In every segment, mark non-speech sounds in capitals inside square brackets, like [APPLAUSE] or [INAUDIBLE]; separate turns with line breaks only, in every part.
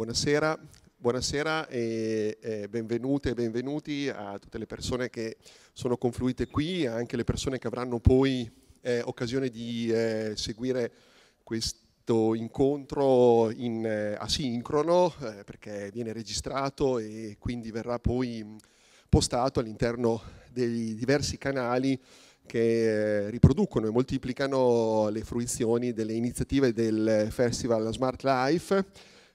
Buonasera, buonasera e, e benvenute e benvenuti a tutte le persone che sono confluite qui, e anche le persone che avranno poi eh, occasione di eh, seguire questo incontro in, eh, asincrono eh, perché viene registrato e quindi verrà poi postato all'interno dei diversi canali che eh, riproducono e moltiplicano le fruizioni delle iniziative del Festival Smart Life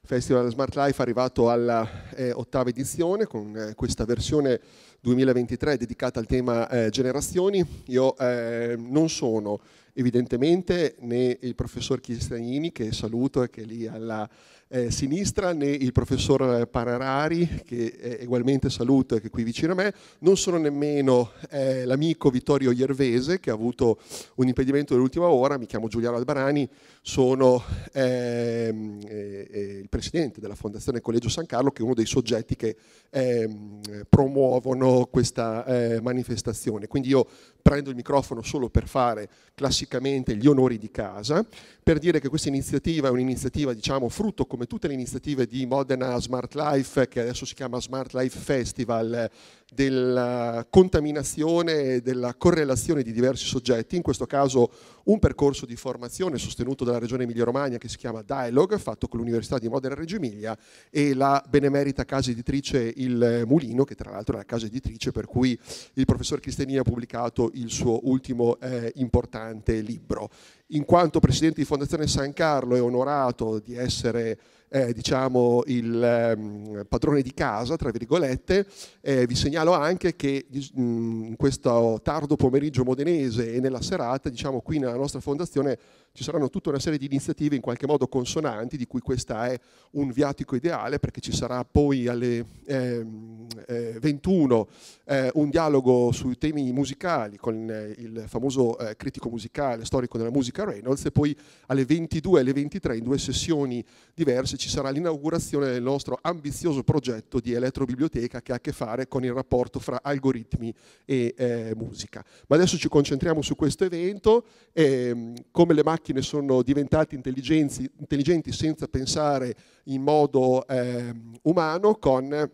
Festival Smart Life è arrivato alla eh, ottava edizione con eh, questa versione 2023 dedicata al tema eh, generazioni. Io eh, non sono evidentemente né il professor Chistagnini che saluto e che è lì alla eh, sinistra né il professor Pararari, che è ugualmente salute, che è qui vicino a me, non sono nemmeno eh, l'amico Vittorio Iervese, che ha avuto un impedimento dell'ultima ora, mi chiamo Giuliano Albarani, sono ehm, eh, eh, il presidente della Fondazione Collegio San Carlo, che è uno dei soggetti che ehm, promuovono questa eh, manifestazione. Quindi io prendo il microfono solo per fare classicamente gli onori di casa, per dire che questa iniziativa è un'iniziativa, diciamo, frutto come tutte le iniziative di Modena Smart Life, che adesso si chiama Smart Life Festival, della eh, contaminazione e della correlazione di diversi soggetti, in questo caso un percorso di formazione sostenuto dalla Regione Emilia-Romagna che si chiama Dialogue, fatto con l'Università di Modena Reggio Emilia e la benemerita casa editrice Il Mulino, che tra l'altro è la casa editrice per cui il professor Cristini ha pubblicato il suo ultimo eh, importante libro. In quanto presidente di Fondazione San Carlo è onorato di essere eh, diciamo, il um, padrone di casa, tra virgolette, eh, vi segnalo anche che mm, in questo tardo pomeriggio modenese e nella serata, diciamo, qui nella nostra fondazione ci saranno tutta una serie di iniziative in qualche modo consonanti, di cui questa è un viatico ideale, perché ci sarà poi alle ehm, eh, 21 eh, un dialogo sui temi musicali con eh, il famoso eh, critico musicale, storico della musica Reynolds, e poi alle 22 e alle 23 in due sessioni diverse ci sarà l'inaugurazione del nostro ambizioso progetto di elettrobiblioteca che ha a che fare con il rapporto fra algoritmi e eh, musica. Ma adesso ci concentriamo su questo evento, eh, come le macchine sono diventate intelligenti, senza pensare in modo eh, umano con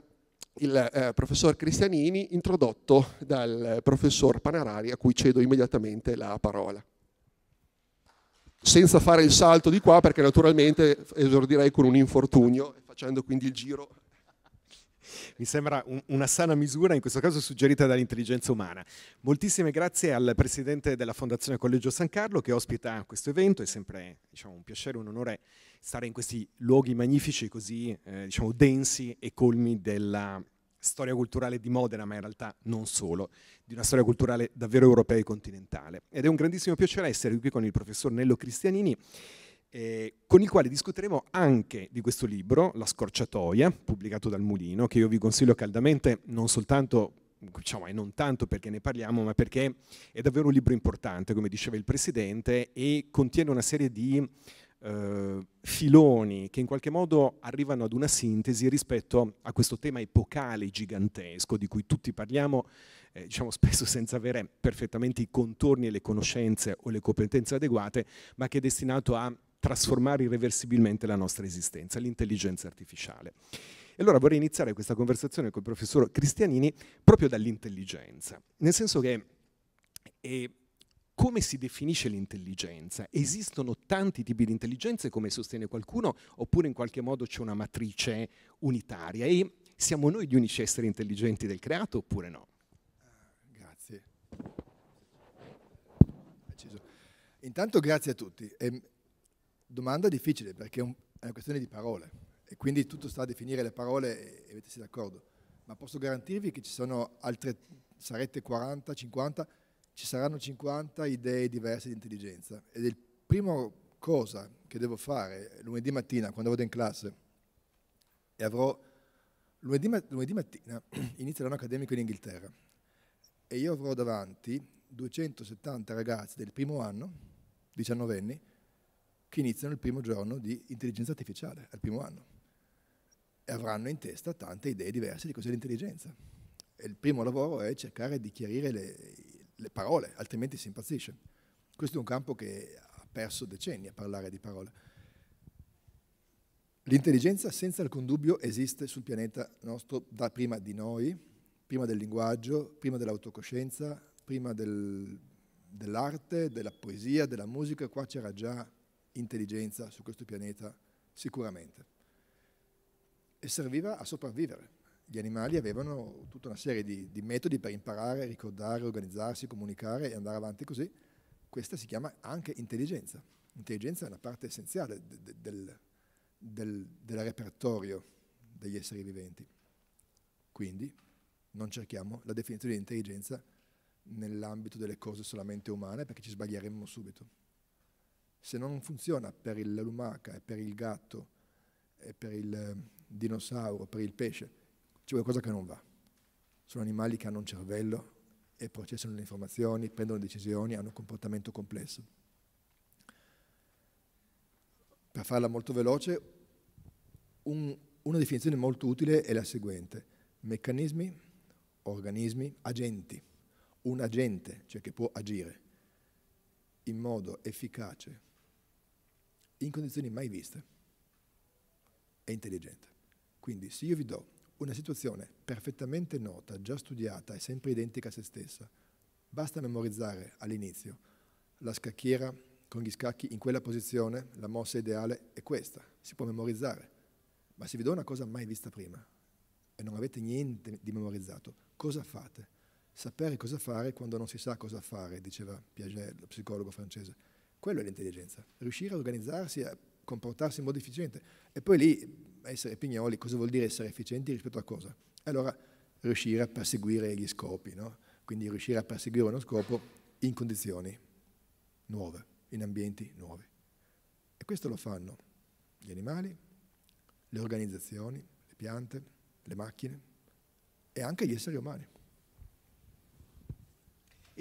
il eh, professor Cristianini introdotto dal professor Panarari a cui cedo immediatamente la parola senza fare il salto di qua perché naturalmente esordirei con un infortunio, facendo quindi il giro
mi sembra un, una sana misura, in questo caso suggerita dall'intelligenza umana. Moltissime grazie al presidente della Fondazione Collegio San Carlo che ospita questo evento, è sempre diciamo, un piacere, un onore stare in questi luoghi magnifici così eh, diciamo, densi e colmi della, storia culturale di Modena, ma in realtà non solo, di una storia culturale davvero europea e continentale. Ed è un grandissimo piacere essere qui con il professor Nello Cristianini, eh, con il quale discuteremo anche di questo libro, La scorciatoia, pubblicato dal Mulino, che io vi consiglio caldamente non soltanto diciamo, e non tanto perché ne parliamo, ma perché è davvero un libro importante, come diceva il Presidente, e contiene una serie di eh, filoni che in qualche modo arrivano ad una sintesi rispetto a questo tema epocale gigantesco di cui tutti parliamo, eh, diciamo [LAUGHS] spesso senza avere perfettamente i contorni e le conoscenze o le competenze adeguate, ma che è destinato a trasformare irreversibilmente la nostra esistenza, l'intelligenza artificiale. E allora vorrei iniziare questa conversazione con il professor Cristianini proprio dall'intelligenza, nel senso che è come si definisce l'intelligenza? Esistono tanti tipi di intelligenze, come sostiene qualcuno, oppure in qualche modo c'è una matrice unitaria? E siamo noi gli unici esseri intelligenti del creato oppure no?
Ah, grazie. Intanto grazie a tutti. È ehm, domanda difficile perché è una questione di parole e quindi tutto sta a definire le parole e mettersi d'accordo. Ma posso garantirvi che ci sono altre, sarete 40, 50 ci saranno 50 idee diverse di intelligenza ed è il primo cosa che devo fare lunedì mattina quando vado in classe e avrò lunedì, lunedì mattina [CLEARS THROAT] inizia l'anno accademico in Inghilterra e io avrò davanti 270 ragazzi del primo anno, 19 anni, che iniziano il primo giorno di intelligenza artificiale, al primo anno. E avranno in testa tante idee diverse di cos'è l'intelligenza. E il primo lavoro è cercare di chiarire le, le parole, altrimenti si impazzisce. Questo è un campo che ha perso decenni a parlare di parole. L'intelligenza senza alcun dubbio esiste sul pianeta nostro da prima di noi, prima del linguaggio, prima dell'autocoscienza, prima del, dell'arte, della poesia, della musica, qua c'era già intelligenza su questo pianeta sicuramente. E serviva a sopravvivere gli animali avevano tutta una serie di, di, metodi per imparare, ricordare, organizzarsi, comunicare e andare avanti così. Questa si chiama anche intelligenza. L'intelligenza è una parte essenziale de, de, del, del, del repertorio degli esseri viventi. Quindi non cerchiamo la definizione di intelligenza nell'ambito delle cose solamente umane perché ci sbaglieremmo subito. Se non funziona per la lumaca e per il gatto e per il eh, dinosauro, per il pesce, c'è qualcosa che non va. Sono animali che hanno un cervello e processano le informazioni, prendono decisioni, hanno un comportamento complesso. Per farla molto veloce, un, una definizione molto utile è la seguente. Meccanismi, organismi, agenti. Un agente, cioè che può agire in modo efficace, in condizioni mai viste, è intelligente. Quindi se io vi do una situazione perfettamente nota, già studiata e sempre identica a se stessa. Basta memorizzare all'inizio la scacchiera con gli scacchi in quella posizione, la mossa ideale è questa, si può memorizzare, ma se vi do una cosa mai vista prima e non avete niente di memorizzato, cosa fate? Sapere cosa fare quando non si sa cosa fare, diceva Piaget, lo psicologo francese. Quello è l'intelligenza, riuscire a organizzarsi, a comportarsi in modo efficiente. E poi lì essere pignoli, cosa vuol dire essere efficienti rispetto a cosa? Allora riuscire a perseguire gli scopi, no? quindi riuscire a perseguire uno scopo in condizioni nuove, in ambienti nuovi. E questo lo fanno gli animali, le
organizzazioni, le piante, le macchine e
anche gli esseri umani.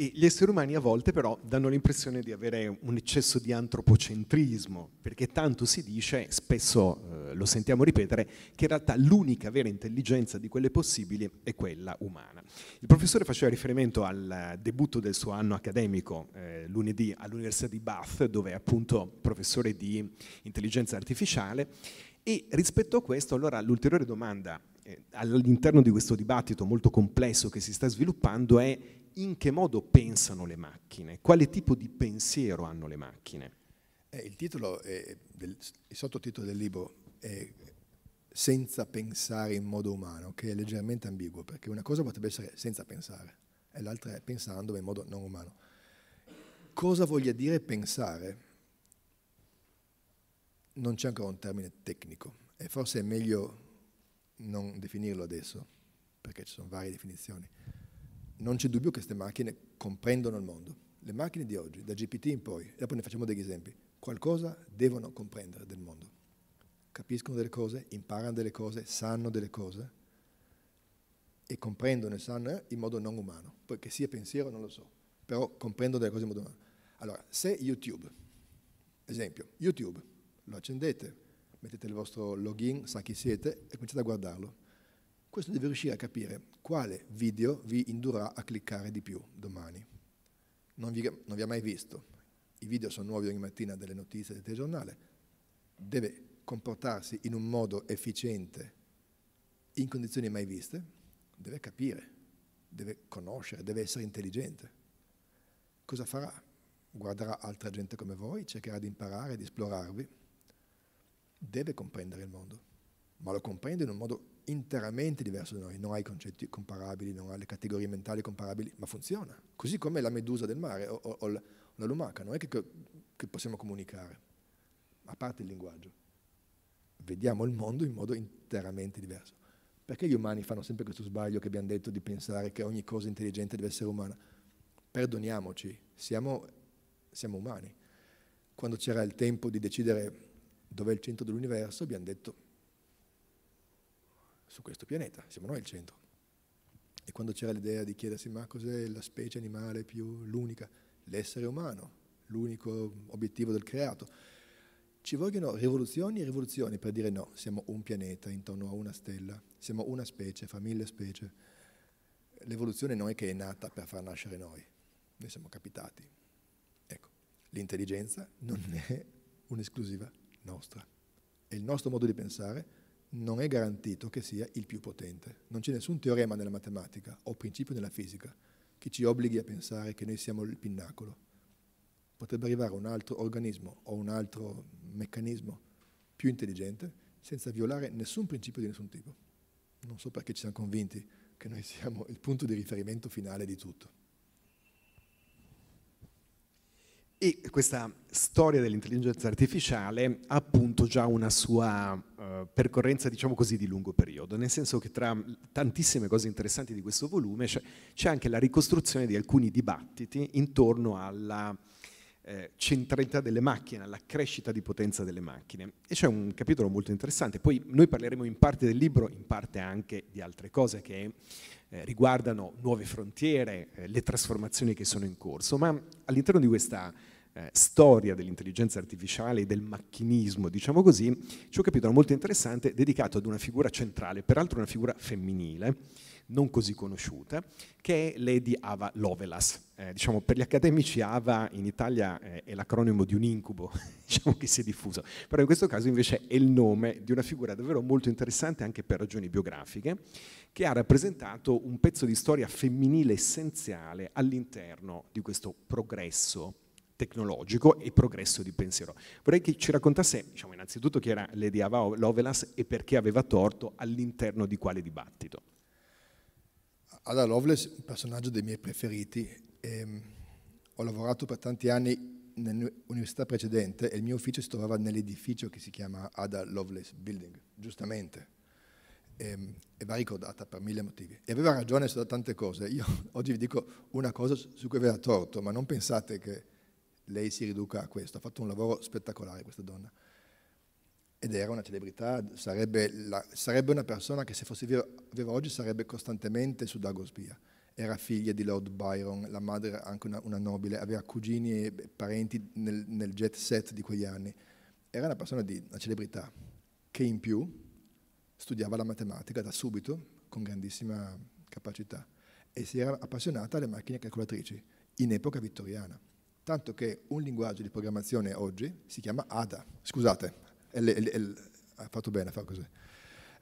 E gli esseri umani a volte però danno l'impressione di avere un eccesso di antropocentrismo, perché tanto si dice, spesso eh, lo sentiamo ripetere, che in realtà l'unica vera intelligenza di quelle possibili è quella umana. Il professore faceva riferimento al debutto del suo anno accademico eh, lunedì all'Università di Bath, dove è appunto professore di intelligenza artificiale, e rispetto a questo allora l'ulteriore domanda eh, all'interno di questo dibattito molto complesso che si sta sviluppando è in che modo pensano le macchine, quale tipo di pensiero hanno le macchine.
Eh, il, titolo è, del, il sottotitolo del libro è Senza pensare in modo umano, che è leggermente ambiguo, perché una cosa potrebbe essere senza pensare e l'altra è pensando in modo non umano. Cosa voglia dire pensare? Non c'è ancora un termine tecnico e forse è meglio non definirlo adesso, perché ci sono varie definizioni non c'è dubbio che queste macchine comprendono il mondo. Le macchine di oggi, da GPT in poi, e dopo ne facciamo degli esempi, qualcosa devono comprendere del mondo. Capiscono delle cose, imparano delle cose, sanno delle cose e comprendono e sanno eh, in modo non umano. Poi che sia pensiero non lo so, però comprendono delle cose in modo umano. Allora, se YouTube, esempio, YouTube, lo accendete, mettete il vostro login, sa chi siete e cominciate a guardarlo questo deve riuscire a capire quale video vi indurrà a cliccare di più domani. Non vi, non vi ha mai visto. I video sono nuovi ogni mattina delle notizie del telegiornale. Deve comportarsi in un modo efficiente, in condizioni mai viste. Deve capire, deve conoscere, deve essere intelligente. Cosa farà? Guarderà altra gente come voi, cercherà di imparare, di esplorarvi. Deve comprendere il mondo, ma lo comprende in un modo interamente diverso da noi, non ha i concetti comparabili, non ha le categorie mentali comparabili, ma funziona. Così come la medusa del mare o, o, o la, lumaca, non è che, che possiamo comunicare, a parte il linguaggio. Vediamo il mondo in modo interamente diverso. Perché gli umani fanno sempre questo sbaglio che abbiamo detto di pensare che ogni cosa intelligente deve essere umana? Perdoniamoci, siamo, siamo umani. Quando c'era il tempo di decidere dov'è il centro dell'universo, abbiamo detto su questo pianeta, siamo noi il centro. E quando c'era l'idea di chiedersi ma cos'è la specie animale più l'unica, l'essere umano, l'unico obiettivo del creato, ci vogliono rivoluzioni e rivoluzioni per dire no, siamo un pianeta intorno a una stella, siamo una specie fra mille specie. L'evoluzione non è che è nata per far nascere noi, noi siamo capitati. Ecco, l'intelligenza non è un'esclusiva nostra, è il nostro modo di pensare non è garantito che sia il più potente. Non c'è nessun teorema nella matematica o principio nella fisica che ci obblighi a pensare che noi siamo il pinnacolo. Potrebbe arrivare un altro organismo o un altro meccanismo più intelligente senza violare nessun principio di nessun tipo. Non so perché ci siamo convinti che noi siamo il punto di riferimento finale di tutto.
E questa storia dell'intelligenza artificiale ha appunto già una sua eh, percorrenza, diciamo così, di lungo periodo, nel senso che tra tantissime cose interessanti di questo volume c'è, anche la ricostruzione di alcuni dibattiti intorno alla eh, centralità delle macchine, alla crescita di potenza delle macchine. E c'è un capitolo molto interessante, poi noi parleremo in parte del libro, in parte anche di altre cose che eh, riguardano nuove frontiere, eh, le trasformazioni che sono in corso, ma all'interno di questa eh, storia dell'intelligenza artificiale e del macchinismo, diciamo così, c'è un capitolo molto interessante dedicato ad una figura centrale, peraltro una figura femminile, non così conosciuta, che è Lady Ava Lovelas. Eh, diciamo, per gli accademici Ava in Italia eh, è l'acronimo di un incubo [LAUGHS] diciamo, che si è diffuso, però in questo caso invece è il nome di una figura davvero molto interessante anche per ragioni biografiche, che ha rappresentato un pezzo di storia femminile essenziale all'interno di questo progresso tecnologico e progresso di pensiero. Vorrei che ci raccontasse diciamo, innanzitutto chi era Lady Ava Lovelace e perché aveva torto all'interno di quale dibattito. Ada Lovelace è un
personaggio dei miei preferiti. Ehm, ho lavorato per tanti anni nell'università precedente e il mio ufficio si trovava nell'edificio che si chiama Ada Lovelace Building, giustamente. Ehm, e va ricordata per mille motivi. E aveva ragione su tante cose. Io [LAUGHS] oggi vi dico una cosa su cui aveva torto, ma non pensate che lei si riduca a questo. Ha fatto un lavoro spettacolare questa donna. Ed era una celebrità, sarebbe, la, sarebbe una persona che se fosse viva, viva oggi sarebbe costantemente su Dagospia. Era figlia di Lord Byron, la madre anche una, una nobile, aveva cugini e parenti nel, nel, jet set di quegli anni. Era una persona di una celebrità che in più studiava la matematica da subito con grandissima capacità e si era appassionata alle macchine calcolatrici in epoca vittoriana. Tanto che un linguaggio di programmazione oggi si chiama ADA. Scusate, L, ha fatto bene a fare così.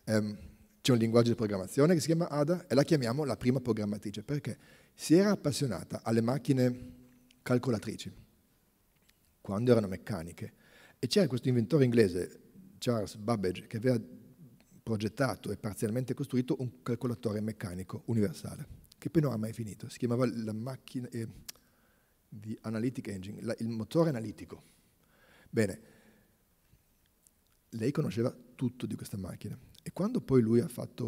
Um, c'è un linguaggio di programmazione che si chiama ADA e la chiamiamo la prima programmatrice perché si era appassionata alle macchine calcolatrici quando erano meccaniche e c'era questo inventore inglese Charles Babbage che aveva progettato e parzialmente costruito un calcolatore meccanico universale che poi non ha mai finito si chiamava la macchina eh, di analytic engine, la, il motore analitico. Bene, lei conosceva tutto di questa macchina e quando poi lui ha fatto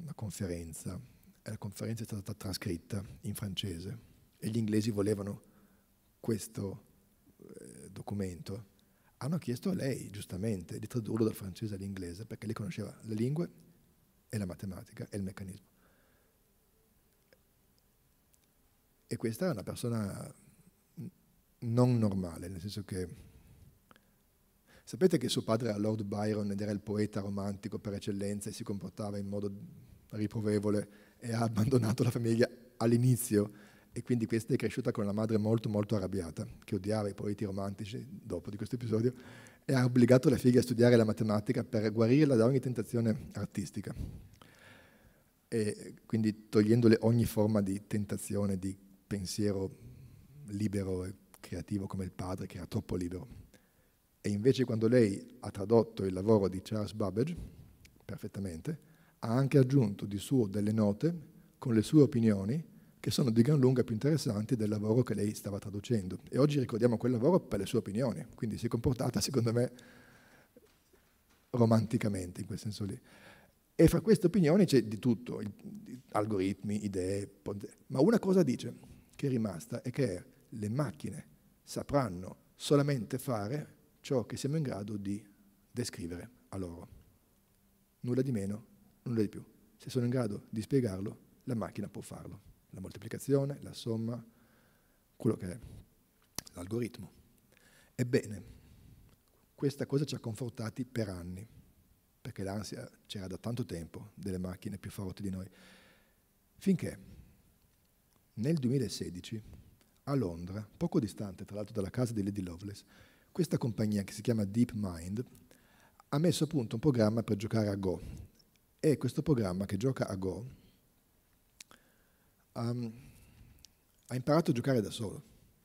una conferenza, e la conferenza è stata trascritta in francese e gli inglesi volevano questo eh, documento, hanno chiesto a lei, giustamente, di tradurlo dal francese all'inglese perché lei conosceva le lingue e la matematica e il meccanismo. E questa è una persona non normale, nel senso che sapete che suo padre era Lord Byron ed era il poeta romantico per eccellenza e si comportava in modo riprovevole e ha abbandonato la famiglia all'inizio e quindi questa è cresciuta con la madre molto molto arrabbiata, che odiava i poeti romantici dopo di questo episodio, e ha obbligato la figlia a studiare la matematica per guarirla da ogni tentazione artistica, e quindi togliendole ogni forma di tentazione, di pensiero libero e creativo come il padre, che era troppo libero. E invece quando lei ha tradotto il lavoro di Charles Babbage, perfettamente, ha anche aggiunto di suo delle note con le sue opinioni che sono di gran lunga più interessanti del lavoro che lei stava traducendo. E oggi ricordiamo quel lavoro per le sue opinioni, quindi si è comportata, secondo me, romanticamente in quel senso lì. E fra queste opinioni c'è di tutto, algoritmi, idee, ma una cosa dice che è rimasta è che le macchine sapranno solamente fare ciò che siamo in grado di descrivere a loro. Nulla di meno, nulla di più. Se sono in grado di spiegarlo, la macchina può farlo. La moltiplicazione, la somma, quello che è l'algoritmo. Ebbene, questa cosa ci ha confortati per anni, perché l'ansia c'era da tanto tempo delle macchine più forti di noi, finché nel 2016 a Londra, poco distante tra l'altro dalla casa di Lady Lovelace, questa compagnia che si chiama DeepMind ha messo a punto un programma per giocare a Go. E questo programma che gioca a Go um, ha imparato a giocare da solo.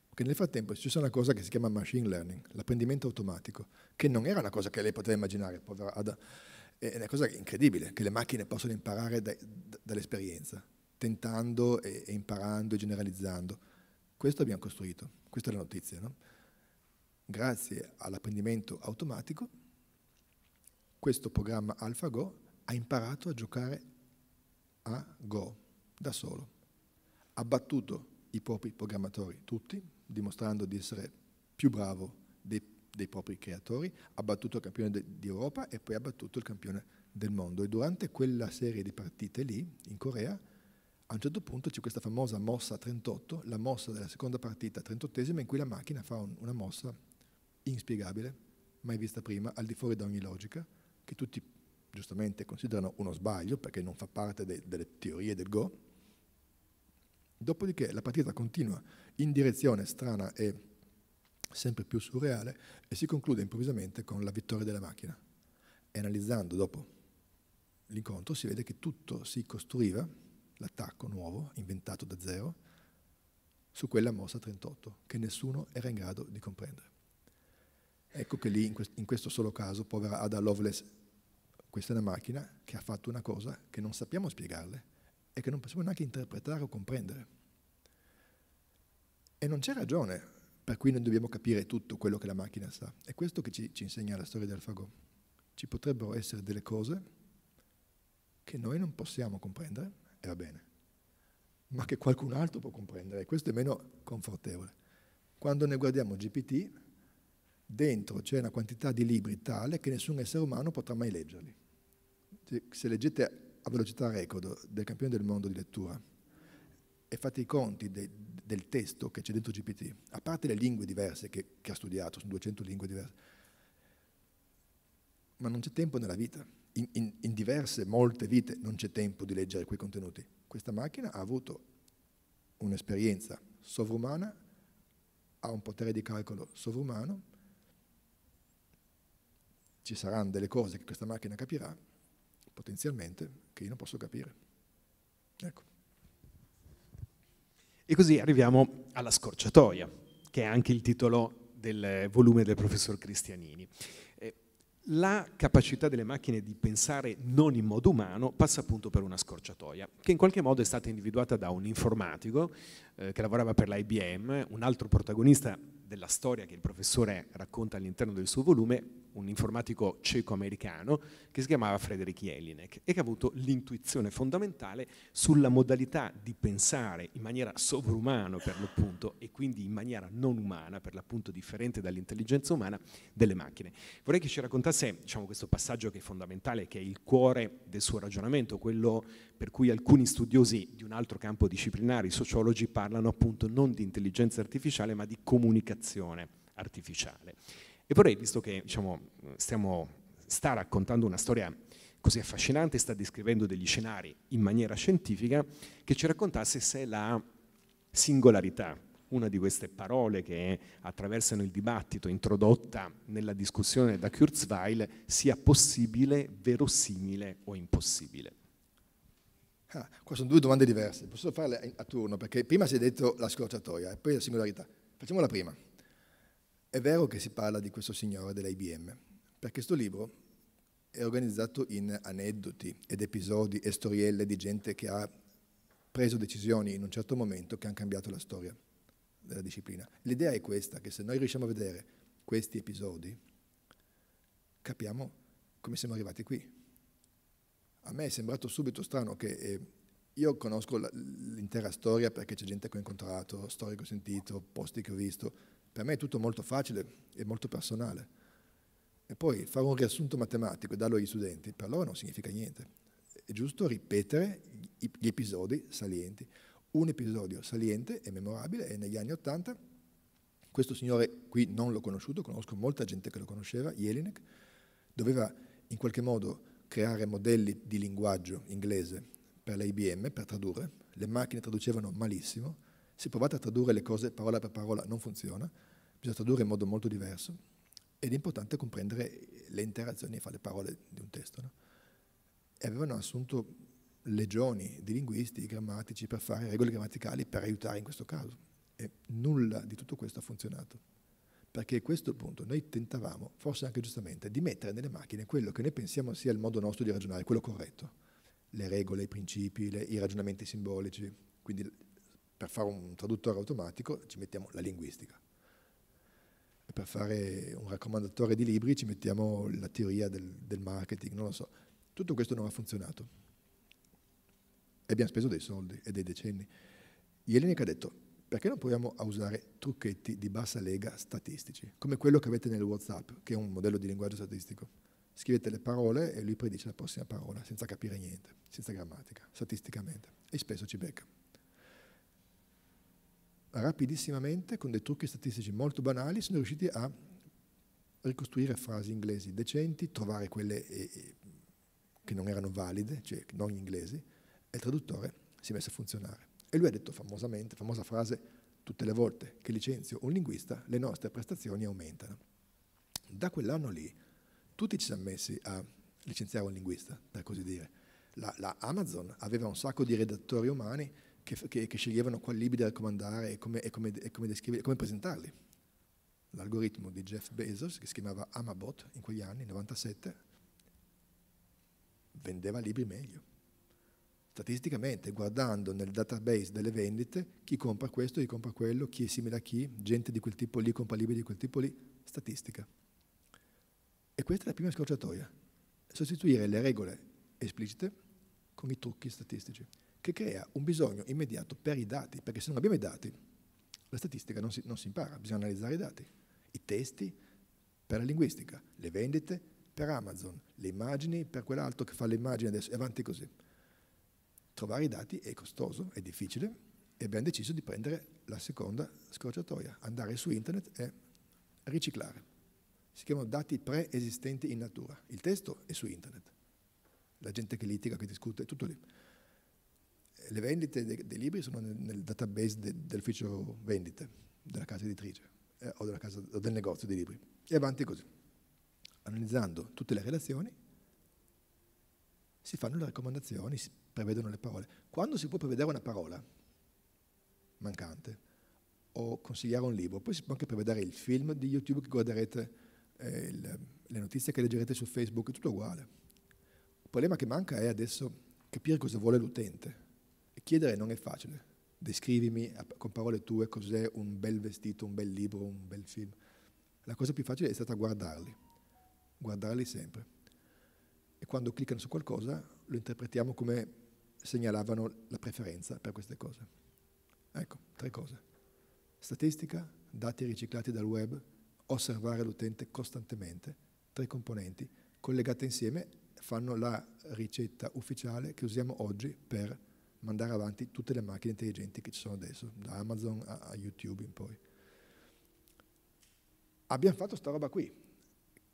Perché nel frattempo ci sono una cosa che si chiama machine learning, l'apprendimento automatico, che non era una cosa che lei poteva immaginare, povera Ada. È una cosa incredibile, che le macchine possono imparare da, da, dall'esperienza, tentando e, e imparando e generalizzando. Questo abbiamo costruito, questa è la notizia. No? Grazie all'apprendimento automatico, questo programma AlphaGo ha imparato a giocare a Go da solo. Ha battuto i propri programmatori, tutti, dimostrando di essere più bravo dei, dei propri creatori, ha battuto il campione d'Europa e poi ha battuto il campione del mondo. E durante quella serie di partite lì, in Corea, a un certo punto c'è questa famosa mossa 38, la mossa della seconda partita 38esima in cui la macchina fa un, una mossa inspiegabile, mai vista prima, al di fuori da ogni logica, che tutti giustamente considerano uno sbaglio perché non fa parte de, delle teorie del Go. Dopodiché la partita continua in direzione strana e sempre più surreale e si conclude improvvisamente con la vittoria della macchina. E analizzando dopo l'incontro si vede che tutto si costruiva l'attacco nuovo, inventato da zero, su quella mossa 38, che nessuno era in grado di comprendere. Ecco che lì, in questo solo caso, povera Ada Loveless, questa è una macchina che ha fatto una cosa che non sappiamo spiegarle e che non possiamo neanche interpretare o comprendere. E non c'è ragione per cui noi dobbiamo capire tutto quello che la macchina sa. È questo che ci, ci insegna la storia del Fagot. Ci potrebbero essere delle cose che noi non possiamo comprendere, e va bene, ma che qualcun altro può comprendere, questo è meno confortevole. Quando ne guardiamo GPT, dentro c'è una quantità di libri tale che nessun essere umano potrà mai leggerli. Se leggete a velocità record del campione del mondo di lettura e fate i conti de, del testo che c'è dentro GPT, a parte le lingue diverse che, che ha studiato, sono 200 lingue diverse, ma non c'è tempo nella vita in, in, in diverse, molte vite, non c'è tempo di leggere quei contenuti. Questa macchina ha avuto un'esperienza sovrumana, ha un potere di calcolo sovrumano, ci saranno delle cose che questa macchina capirà,
potenzialmente, che io non posso capire. Ecco. E così arriviamo alla scorciatoia, che è anche il titolo del volume del professor Cristianini la capacità delle macchine di pensare non in modo umano passa appunto per una scorciatoia, che in qualche modo è stata individuata da un informatico eh, che lavorava per l'IBM, un altro protagonista della storia che il professore racconta all'interno del suo volume, un informatico ceco-americano che si chiamava Frederick Jelinek e che ha avuto l'intuizione fondamentale sulla modalità di pensare in maniera sovrumana per l'appunto e quindi in maniera non umana, per l'appunto differente dall'intelligenza umana, delle macchine. Vorrei che ci raccontasse diciamo, questo passaggio che è fondamentale, che è il cuore del suo ragionamento, quello per cui alcuni studiosi di un altro campo disciplinare, i sociologi, parlano appunto non di intelligenza artificiale ma di comunicazione artificiale. E vorrei, visto che diciamo, stiamo, sta raccontando una storia così affascinante, sta descrivendo degli scenari in maniera scientifica, che ci raccontasse se la singolarità, una di queste parole che attraversano il dibattito introdotta nella discussione da Kurzweil, sia possibile, verosimile o impossibile.
Ah, qua sono due domande diverse, posso farle a turno, perché prima si è detto la scorciatoia e poi la singolarità. Facciamo la prima. È vero che si parla di questo signore dell'IBM, perché questo libro è organizzato in aneddoti ed episodi e storielle di gente che ha preso decisioni in un certo momento che hanno cambiato la storia della disciplina. L'idea è questa, che se noi riusciamo a vedere questi episodi, capiamo come siamo arrivati qui a me è sembrato subito strano che eh, io conosco l'intera storia perché c'è gente che ho incontrato, storie che ho sentito, posti che ho visto. Per me è tutto molto facile e molto personale. E poi fare un riassunto matematico e darlo agli studenti, per loro non significa niente. È giusto ripetere gli episodi salienti. Un episodio saliente e memorabile è negli anni Ottanta. Questo signore qui non l'ho conosciuto, conosco molta gente che lo conosceva, Jelinek, doveva in qualche modo creare modelli di linguaggio inglese per la IBM, per tradurre, le macchine traducevano malissimo, se provate a tradurre le cose parola per parola non funziona, bisogna tradurre in modo molto diverso ed è importante comprendere le interazioni fra le parole di un testo. No? E avevano assunto legioni di linguisti, di grammatici per fare regole grammaticali per aiutare in questo caso e nulla di tutto questo ha funzionato perché a questo punto noi tentavamo, forse anche giustamente, di mettere nelle macchine quello che noi pensiamo sia il modo nostro di ragionare, quello corretto, le regole, i principi, le, i ragionamenti simbolici. Quindi per fare un traduttore automatico ci mettiamo la linguistica. E per fare un raccomandatore di libri ci mettiamo la teoria del, del marketing, non lo so. Tutto questo non ha funzionato. E abbiamo speso dei soldi e dei decenni. Jelinek ha detto, perché non proviamo a usare trucchetti di bassa lega statistici, come quello che avete nel WhatsApp, che è un modello di linguaggio statistico? Scrivete le parole e lui predice la prossima parola, senza capire niente, senza grammatica, statisticamente, e spesso ci becca. Rapidissimamente, con dei trucchi statistici molto banali, sono riusciti a ricostruire frasi inglesi decenti, trovare quelle eh, eh, che non erano valide, cioè non inglesi, e il traduttore si è messo a funzionare. E lui ha detto famosamente, famosa frase, tutte le volte che licenzio un linguista le nostre prestazioni aumentano. Da quell'anno lì tutti ci siamo messi a licenziare un linguista, per così dire. La, la Amazon aveva un sacco di redattori umani che, che, che sceglievano quali libri da raccomandare e come, e come, e come, e come presentarli. L'algoritmo di Jeff Bezos, che si chiamava Amabot in quegli anni, 97, vendeva libri meglio statisticamente, guardando nel database delle vendite, chi compra questo, chi compra quello, chi è simile a chi, gente di quel tipo lì, compra libri di quel tipo lì, statistica. E questa è la prima scorciatoia, sostituire le regole esplicite con i trucchi statistici, che crea un bisogno immediato per i dati, perché se non abbiamo i dati, la statistica non si, non si impara, bisogna analizzare i dati, i testi per la linguistica, le vendite per Amazon, le immagini per quell'altro che fa le immagini adesso, e avanti così trovare i dati è costoso, è difficile e abbiamo deciso di prendere la seconda scorciatoia, andare su internet e riciclare. Si chiamano dati preesistenti in natura. Il testo è su internet. La gente che litiga, che discute, è tutto lì. Le vendite dei, dei libri sono nel, nel database de, dell'ufficio vendite della casa editrice eh, o, della casa, o del negozio dei libri. E avanti così. Analizzando tutte le relazioni si fanno le raccomandazioni, si prevedono le parole. Quando si può prevedere una parola mancante o consigliare un libro, poi si può anche prevedere il film di YouTube che guarderete, eh, il, le notizie che leggerete su Facebook, è tutto uguale. Il problema che manca è adesso capire cosa vuole l'utente. E chiedere non è facile. Descrivimi con parole tue cos'è un bel vestito, un bel libro, un bel film. La cosa più facile è stata guardarli, guardarli sempre. E quando cliccano su qualcosa lo interpretiamo come segnalavano la preferenza per queste cose. Ecco, tre cose. Statistica, dati riciclati dal web, osservare l'utente costantemente, tre componenti collegate insieme fanno la ricetta ufficiale che usiamo oggi per mandare avanti tutte le macchine intelligenti che ci sono adesso, da Amazon a, YouTube in poi. Abbiamo fatto sta roba qui,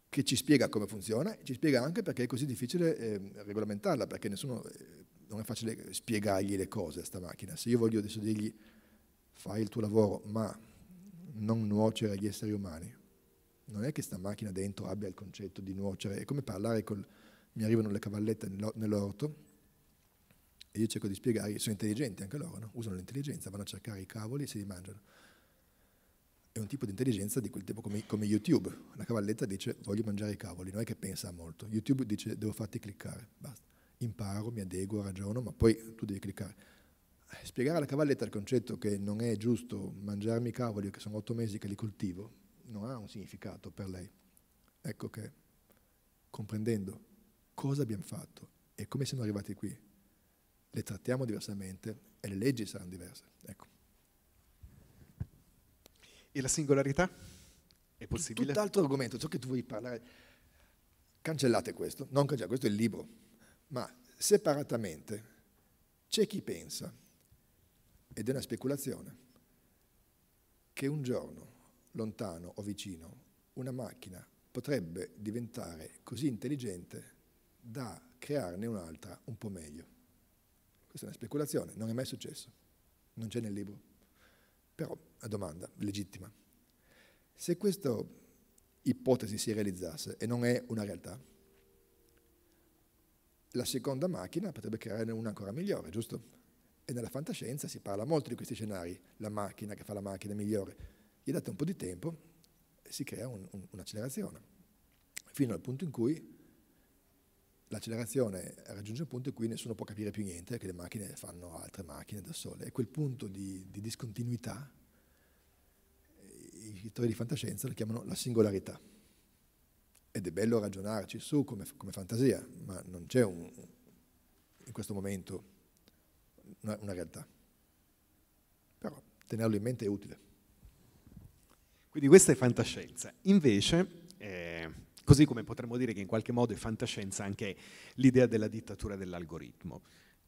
che ci spiega come funziona, ci spiega anche perché è così difficile eh, regolamentarla, perché nessuno eh, non è facile spiegargli le cose a questa macchina. Se io voglio adesso dirgli fai il tuo lavoro, ma non nuocere agli esseri umani, non è che sta macchina dentro abbia il concetto di nuocere, è come parlare con... mi arrivano le cavallette nell'orto e io cerco di spiegargli, sono intelligenti anche loro, no? usano l'intelligenza, vanno a cercare i cavoli e se li mangiano. È un tipo di intelligenza di quel tipo come, come YouTube. La cavalletta dice voglio mangiare i cavoli, non è che pensa molto. YouTube dice devo farti cliccare, basta imparo, mi adeguo, ragiono, ma poi tu devi cliccare. Eh, spiegare alla cavalletta il concetto che non è giusto mangiarmi cavoli, che sono otto mesi che li coltivo, non ha un significato per lei. Ecco che, comprendendo cosa abbiamo fatto e come siamo arrivati qui, le trattiamo diversamente e le leggi saranno diverse. Ecco. E la singolarità? È possibile? Tutt'altro argomento, ciò che tu vuoi parlare. Cancellate questo, non cancellate, questo è il libro, ma separatamente c'è chi pensa, ed è una speculazione, che un giorno, lontano o vicino, una macchina potrebbe diventare così intelligente da crearne un'altra un po' meglio. Questa è una speculazione, non è mai successo, non c'è nel libro, però la domanda legittima. Se questa ipotesi si realizzasse, e non è una realtà, la seconda macchina potrebbe creare una ancora migliore, giusto? E nella fantascienza si parla molto di questi scenari, la macchina che fa la macchina migliore. Gli date un po' di tempo e si crea un'accelerazione, un, un fino al punto in cui l'accelerazione raggiunge un punto in cui nessuno può capire più niente, perché le macchine fanno altre macchine da sole. E quel punto di, di discontinuità, i scrittori di fantascienza lo chiamano la singolarità ed è bello ragionarci su come, come fantasia, ma non c'è un, in questo momento una, una realtà.
Però tenerlo in mente è utile. Quindi questa è fantascienza. Invece, eh, così come potremmo dire che in qualche modo è fantascienza anche l'idea della dittatura dell'algoritmo.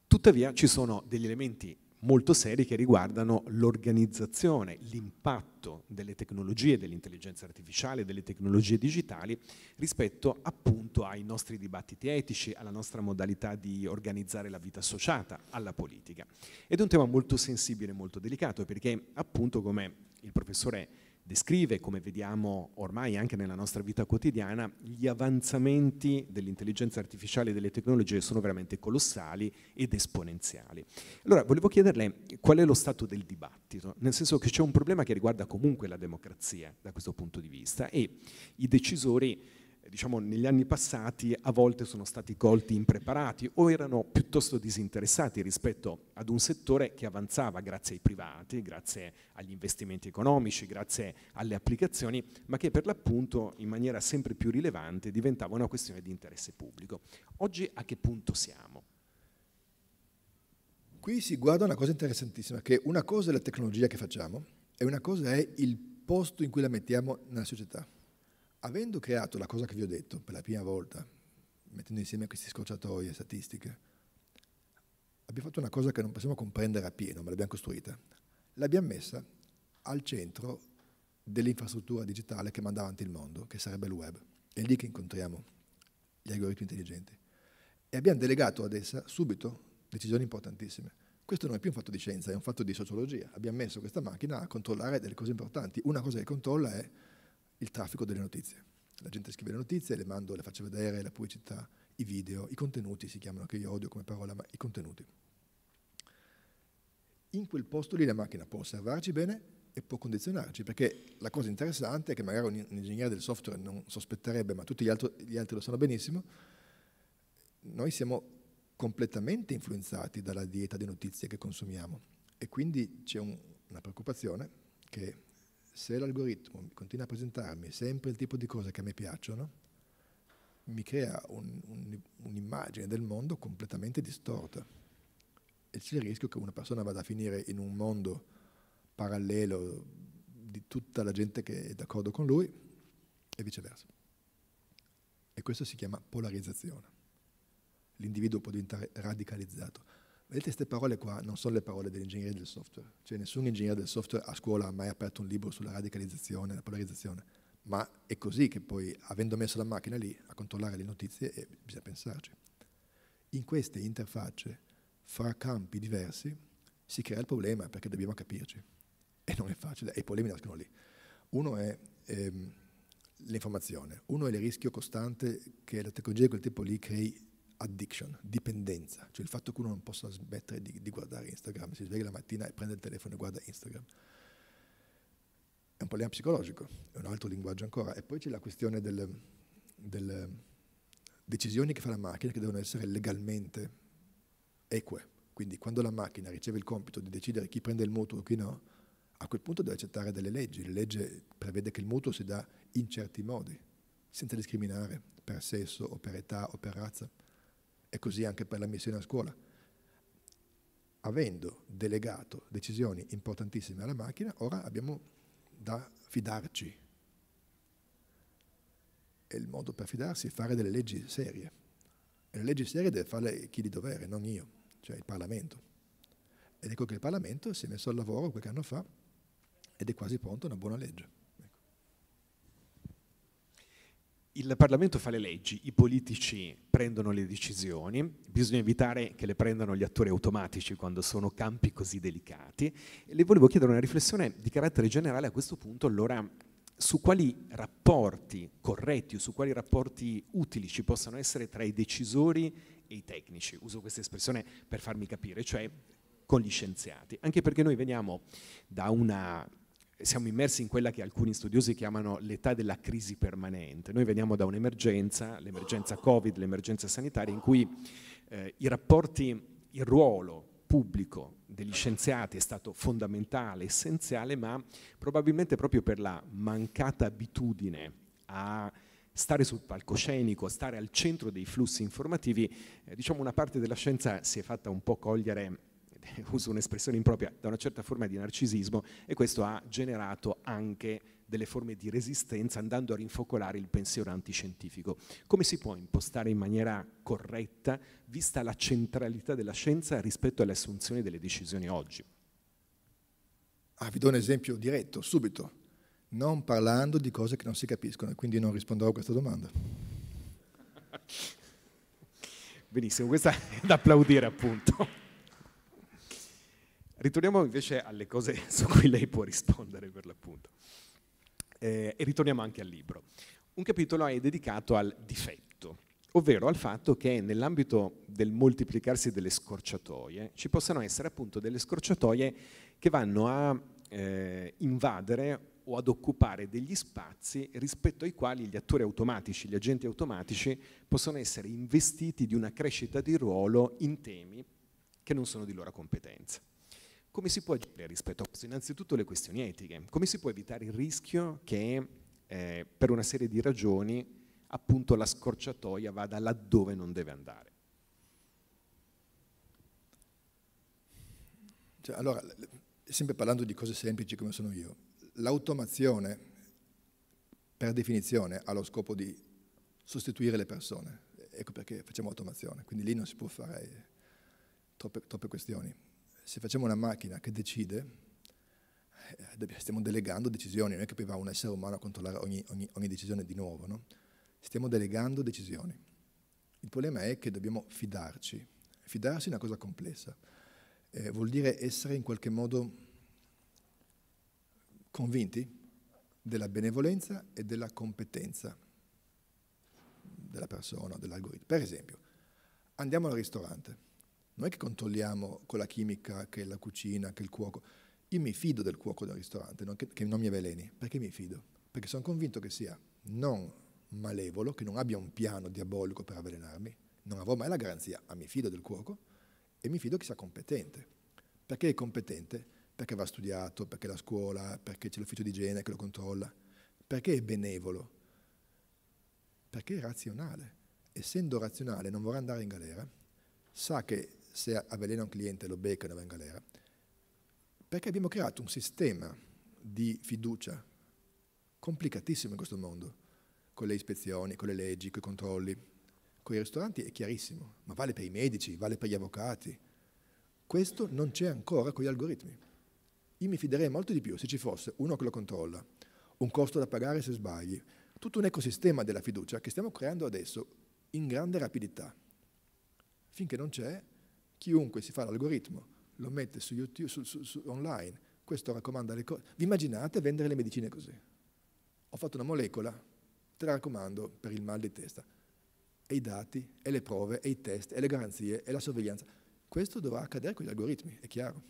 Tuttavia ci sono degli elementi molto seri che riguardano l'organizzazione, l'impatto delle tecnologie, dell'intelligenza artificiale, delle tecnologie digitali rispetto appunto ai nostri dibattiti etici, alla nostra modalità di organizzare la vita associata alla politica. Ed è un tema molto sensibile, e molto delicato perché appunto come il professore descrive, come vediamo ormai anche nella nostra vita quotidiana, gli avanzamenti dell'intelligenza artificiale e delle tecnologie sono veramente colossali ed esponenziali. Allora, volevo chiederle qual è lo stato del dibattito, nel senso che c'è un problema che riguarda comunque la democrazia da questo punto di vista e i decisori eh, diciamo, negli anni passati a volte sono stati colti impreparati o erano piuttosto disinteressati rispetto ad un settore che avanzava grazie ai privati, grazie agli investimenti economici, grazie alle applicazioni, ma che per l'appunto in maniera sempre più rilevante diventava una questione di interesse pubblico. Oggi a che punto siamo? Qui si guarda una cosa interessantissima, che una cosa è la
tecnologia che facciamo e una cosa è il posto in cui la mettiamo nella società avendo creato la cosa che vi ho detto per la prima volta, mettendo insieme queste scorciatoie statistiche, abbiamo fatto una cosa che non possiamo comprendere appieno, ma l'abbiamo costruita. L'abbiamo messa al centro dell'infrastruttura digitale che manda avanti il mondo, che sarebbe il web. È lì che incontriamo gli algoritmi intelligenti. E abbiamo delegato ad essa subito decisioni importantissime. Questo non è più un fatto di scienza, è un fatto di sociologia. Abbiamo messo questa macchina a controllare delle cose importanti. Una cosa che controlla è il traffico delle notizie. La gente scrive le notizie, le mando, le faccio vedere, la pubblicità, i video, i contenuti si chiamano, anche io odio come parola, ma i contenuti. In quel posto lì la macchina può osservarci bene e può condizionarci, perché la cosa interessante è che magari un, ingegnere del software non sospetterebbe, ma tutti gli, altro, gli altri lo sanno benissimo, noi siamo completamente influenzati dalla dieta di notizie che consumiamo e quindi c'è un, una preoccupazione che se l'algoritmo continua a presentarmi sempre il tipo di cose che a me piacciono, mi crea un'immagine un, un del mondo completamente distorta. E c'è il rischio che una persona vada a finire in un mondo parallelo di tutta la gente che è d'accordo con lui e viceversa. E questo si chiama polarizzazione. L'individuo può diventare radicalizzato. Vedete, queste parole qua non sono le parole dell'ingegnere del software, cioè nessun ingegnere del software a scuola ha mai aperto un libro sulla radicalizzazione, la polarizzazione, ma è così che poi, avendo messo la macchina lì a controllare le notizie, eh, bisogna pensarci. In queste interfacce, fra campi diversi, si crea il problema perché dobbiamo capirci. E non è facile, e i problemi nascono lì. Uno è ehm, l'informazione, uno è il rischio costante che la tecnologia di quel tipo lì crei addiction, dipendenza, cioè il fatto che uno non possa smettere di, di guardare Instagram, si sveglia la mattina e prende il telefono e guarda Instagram. È un problema psicologico, è un altro linguaggio ancora. E poi c'è la questione delle, delle decisioni che fa la macchina che devono essere legalmente eque. Quindi quando la macchina riceve il compito di decidere chi prende il mutuo e chi no, a quel punto deve accettare delle leggi. La legge prevede che il mutuo si dà in certi modi, senza discriminare per sesso o per età o per razza e così anche per la missione a scuola. Avendo delegato decisioni importantissime alla macchina, ora abbiamo da fidarci. E il modo per fidarsi è fare delle leggi serie. E le leggi serie deve farle chi di dovere, non io, cioè il Parlamento. Ed ecco che il Parlamento si è messo al lavoro qualche anno fa ed è quasi pronta
una buona legge. il Parlamento fa le leggi, i politici prendono le decisioni, bisogna evitare che le prendano gli attori automatici quando sono campi così delicati. le volevo chiedere una riflessione di carattere generale a questo punto, allora su quali rapporti corretti o su quali rapporti utili ci possano essere tra i decisori e i tecnici. Uso questa espressione per farmi capire, cioè con gli scienziati, anche perché noi veniamo da una siamo immersi in quella che alcuni studiosi chiamano l'età della crisi permanente. Noi veniamo da un'emergenza, l'emergenza Covid, l'emergenza sanitaria, in cui eh, i rapporti, il ruolo pubblico degli scienziati è stato fondamentale, essenziale, ma probabilmente proprio per la mancata abitudine a stare sul palcoscenico, stare al centro dei flussi informativi, eh, diciamo una parte della scienza si è fatta un po' cogliere [LAUGHS] uso un'espressione impropria, da una certa forma di narcisismo e questo ha generato anche delle forme di resistenza andando a rinfocolare il pensiero antiscientifico. Come si può impostare in maniera corretta vista la centralità della scienza rispetto alle assunzioni delle decisioni oggi?
Ah, vi do un esempio diretto, subito, non parlando di cose che non si capiscono, e quindi non risponderò a questa domanda. [LAUGHS]
Benissimo, questa è da applaudire appunto. Ritorniamo invece alle cose [LAUGHS] su cui lei può rispondere per l'appunto. Eh, e ritorniamo anche al libro. Un capitolo è dedicato al difetto, ovvero al fatto che nell'ambito del moltiplicarsi delle scorciatoie ci possano essere appunto delle scorciatoie che vanno a eh, invadere o ad occupare degli spazi rispetto ai quali gli attori automatici, gli agenti automatici possono essere investiti di una crescita di ruolo in temi che non sono di loro competenza. Come si può agire rispetto a questo? Innanzitutto le questioni etiche. Come si può evitare il rischio che eh, per una serie di ragioni appunto la scorciatoia vada laddove non deve andare? Cioè, allora, sempre parlando
di cose semplici come sono io, l'automazione per definizione ha lo scopo di sostituire le persone, ecco perché facciamo automazione, quindi lì non si può fare troppe, troppe questioni se facciamo una macchina che decide, eh, stiamo delegando decisioni, non è che poi va un essere umano a controllare ogni, ogni, ogni decisione di nuovo, no? stiamo delegando decisioni. Il problema è che dobbiamo fidarci. Fidarsi è una cosa complessa. Eh, vuol dire essere in qualche modo convinti della benevolenza e della competenza della persona, dell'algoritmo. Per esempio, andiamo al ristorante non è che controlliamo con la chimica che la cucina, che il cuoco. Io mi fido del cuoco del ristorante, non che, che, non mi avveleni. Perché mi fido? Perché sono convinto che sia non malevolo, che non abbia un piano diabolico per avvelenarmi. Non avrò mai la garanzia, ma mi fido del cuoco e mi fido che sia competente. Perché è competente? Perché va studiato, perché la scuola, perché c'è l'ufficio di igiene che lo controlla. Perché è benevolo? Perché è razionale. Essendo razionale non vorrà andare in galera, sa che se avvelena un cliente lo becca e va in galera? Perché abbiamo creato un sistema di fiducia complicatissimo in questo mondo, con le ispezioni, con le leggi, con i controlli. Con i ristoranti è chiarissimo, ma vale per i medici, vale per gli avvocati. Questo non c'è ancora con gli algoritmi. Io mi fiderei molto di più se ci fosse uno che lo controlla, un costo da pagare se sbagli, tutto un ecosistema della fiducia che stiamo creando adesso in grande rapidità. Finché non c'è, Chiunque si fa l'algoritmo, lo mette su YouTube, su, su, su, online, questo raccomanda le cose. Vi immaginate vendere le medicine così? Ho fatto una molecola, te la raccomando per il mal di testa. E i dati, e le prove, e i test, e le garanzie,
e la sorveglianza. Questo dovrà accadere con gli algoritmi, è chiaro.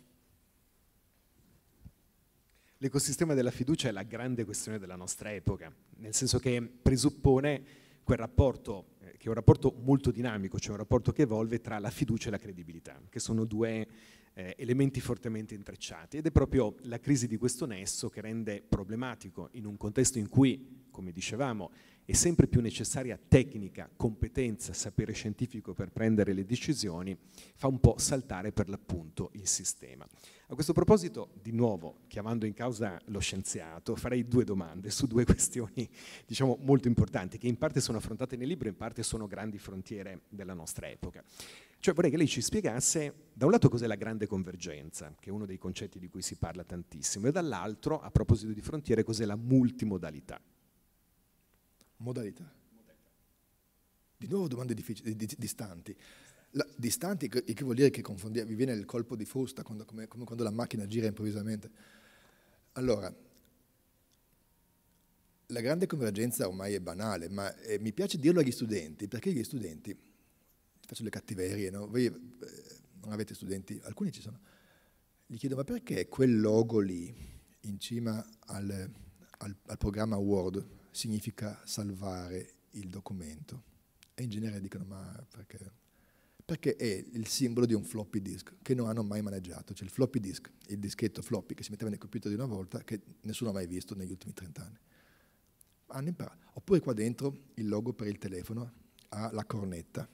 L'ecosistema della fiducia è la grande questione della nostra epoca, nel senso che presuppone quel rapporto che è un rapporto molto dinamico, cioè un rapporto che evolve tra la fiducia e la credibilità, che sono due eh, elementi fortemente intrecciati ed è proprio la crisi di questo nesso che rende problematico in un contesto in cui, come dicevamo, è sempre più necessaria tecnica, competenza, sapere scientifico per prendere le decisioni, fa un po' saltare per l'appunto il sistema. A questo proposito, di nuovo, chiamando in causa lo scienziato, farei due domande su due [LAUGHS] questioni, diciamo, molto importanti, che in parte sono affrontate nel libro, e in parte sono grandi frontiere della nostra epoca. Cioè vorrei che lei ci spiegasse, da un lato, cos'è la grande convergenza, che è uno dei concetti di cui si parla tantissimo, e dall'altro, a proposito di frontiere, cos'è la multimodalità, modalità. Di nuovo domande difficili, di, di, distanti. La,
distanti, il che vuol dire che confondiamo, vi viene il colpo di frusta, quando, come, come quando la macchina gira improvvisamente. Allora, la grande convergenza ormai è banale, ma eh, mi piace dirlo agli studenti, perché gli studenti, faccio le cattiverie, no? Voi eh, non avete studenti, alcuni ci sono, gli chiedo ma perché quel logo lì in cima al, al, al programma Word significa salvare il documento. E in genere dicono, ma perché? Perché è il simbolo di un floppy disk che non hanno mai maneggiato, cioè il floppy disk, il dischetto floppy che si metteva nel computer di una volta che nessuno ha mai visto negli ultimi 30 anni. Hanno imparato. Oppure qua dentro il logo per il telefono ha la cornetta.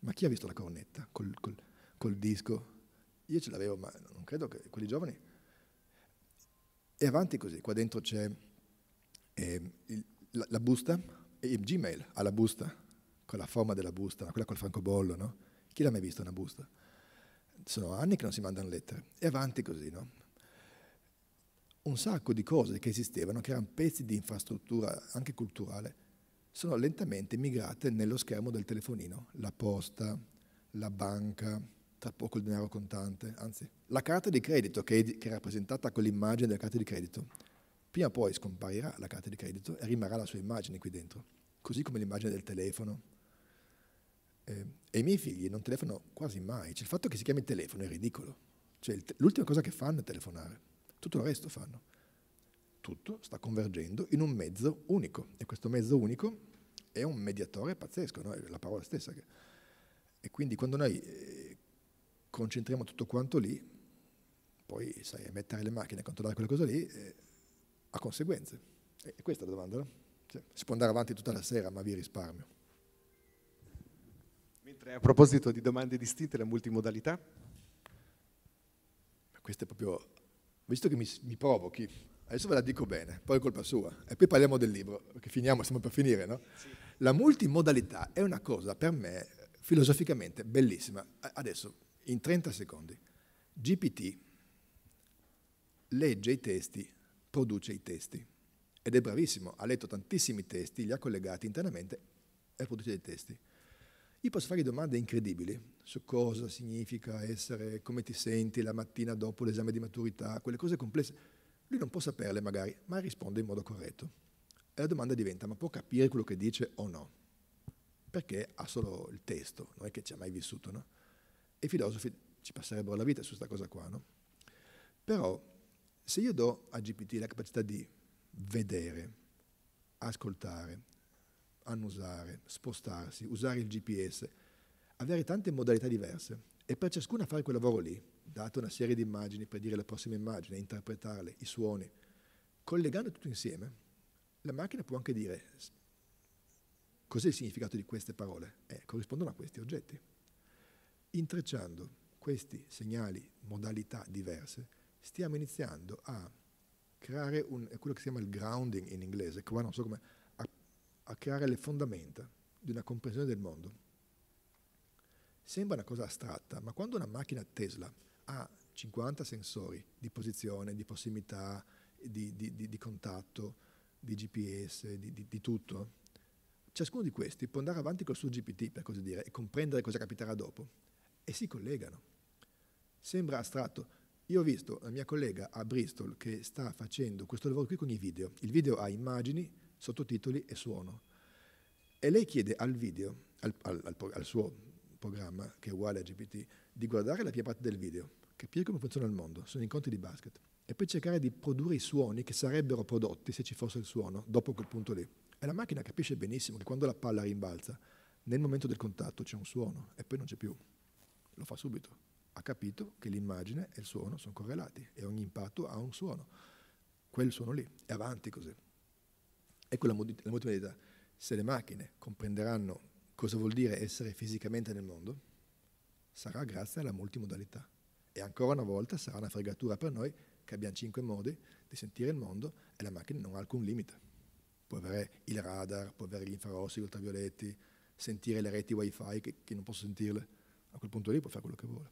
Ma chi ha visto la cornetta col, col, col disco? Io ce l'avevo, ma non credo che quelli giovani... E avanti così, qua dentro c'è eh, il, la, la busta e Gmail ha la busta con la forma della busta, quella col francobollo, no? Chi l'ha mai vista una busta? Sono anni che non si mandano lettere e avanti così, no? Un sacco di cose che esistevano, che erano pezzi di infrastruttura anche culturale, sono lentamente migrate nello schermo del telefonino, la posta, la banca, tra poco il denaro contante, anzi la carta di credito che, è, che è rappresentata con l'immagine della carta di credito prima o poi scomparirà la carta di credito e rimarrà la sua immagine qui dentro, così come l'immagine del telefono. Eh, e i miei figli non telefonano quasi mai, cioè il fatto che si chiami telefono è ridicolo, cioè l'ultima cosa che fanno è telefonare, tutto il resto fanno. Tutto sta convergendo in un mezzo unico e questo mezzo unico è un mediatore pazzesco, no? è la parola stessa. Che... E quindi quando noi eh, concentriamo tutto quanto lì, poi sai, mettere le macchine a controllare quelle cose lì... Eh, ha conseguenze. E questa è la domanda, no? cioè, si può andare avanti tutta la sera, ma vi risparmio.
Mentre a proposito
di domande distinte, la multimodalità? Questa è proprio... Visto che mi, mi provochi, adesso ve la dico bene, poi è colpa sua. E poi parliamo del libro, che finiamo, stiamo per finire, no? Sì. La multimodalità è una cosa per me filosoficamente bellissima. Adesso, in 30 secondi, GPT legge i testi produce i testi. Ed è bravissimo, ha letto tantissimi testi, li ha collegati internamente e ha prodotto dei testi. Io posso fare domande incredibili su cosa significa essere, come ti senti la mattina dopo l'esame di maturità, quelle cose complesse. Lui non può saperle magari, ma risponde in modo corretto. E la domanda diventa, ma può capire quello che dice o no? Perché ha solo il testo, non è che ci ha mai vissuto, no? E i filosofi ci passerebbero la vita su questa cosa qua, no? Però se io do a GPT la capacità di vedere, ascoltare, annusare, spostarsi, usare il GPS, avere tante modalità diverse e per ciascuna fare quel lavoro lì, date una serie di immagini per dire la prossima immagine, interpretarle, i suoni, collegando tutto insieme, la macchina può anche dire cos'è il significato di queste parole? Eh, corrispondono a questi oggetti. Intrecciando questi segnali, modalità diverse, stiamo iniziando a creare un, quello che si chiama il grounding in inglese, qua non so come, a, a creare le fondamenta di una comprensione del mondo. Sembra una cosa astratta, ma quando una macchina Tesla ha 50 sensori di posizione, di prossimità, di, di, di, di contatto, di GPS, di, tutto, ciascuno di questi può andare avanti col suo GPT, per così dire, e comprendere cosa capiterà dopo, e si collegano. Sembra astratto, io ho visto la mia collega a Bristol che sta facendo questo lavoro qui con i video. Il video ha immagini, sottotitoli e suono. E lei chiede al video, al, al, al, al suo programma, che è uguale a GPT, di guardare la prima parte del video, capire come funziona il mondo, sono incontri di basket, e poi cercare di produrre i suoni che sarebbero prodotti se ci fosse il suono dopo quel punto lì. E la macchina capisce benissimo che quando la palla rimbalza, nel momento del contatto c'è un suono e poi non c'è più. Lo fa subito ha capito che l'immagine e il suono sono correlati e ogni impatto ha un suono. Quel suono lì è avanti così. Ecco la, mod- la modalità. Se le macchine comprenderanno cosa vuol dire essere fisicamente nel mondo, sarà grazie alla multimodalità. E ancora una volta sarà una fregatura per noi che abbiamo cinque modi di sentire il mondo e la macchina non ha alcun limite. Può avere il radar, può avere gli infrarossi, gli ultravioletti, sentire le reti wifi che, che non posso sentirle. A quel punto lì
può fare quello che vuole.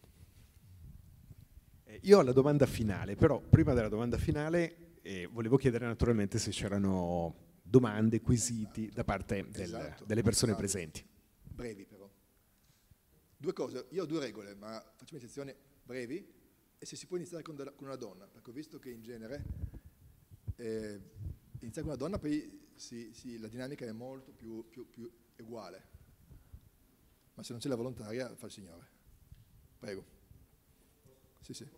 Io ho la domanda finale, però prima della domanda finale eh, volevo chiedere naturalmente se c'erano domande, quesiti da parte del, esatto, delle persone esatto. presenti.
Brevi però. Due cose, io ho due regole, ma facciamo eccezione brevi e se si può iniziare con, con una donna, perché ho visto che in genere eh, iniziare con una donna poi sì, sì, la dinamica è molto più, più, più uguale. Ma se non c'è la volontaria, fa il Signore. Prego. Sì, sì.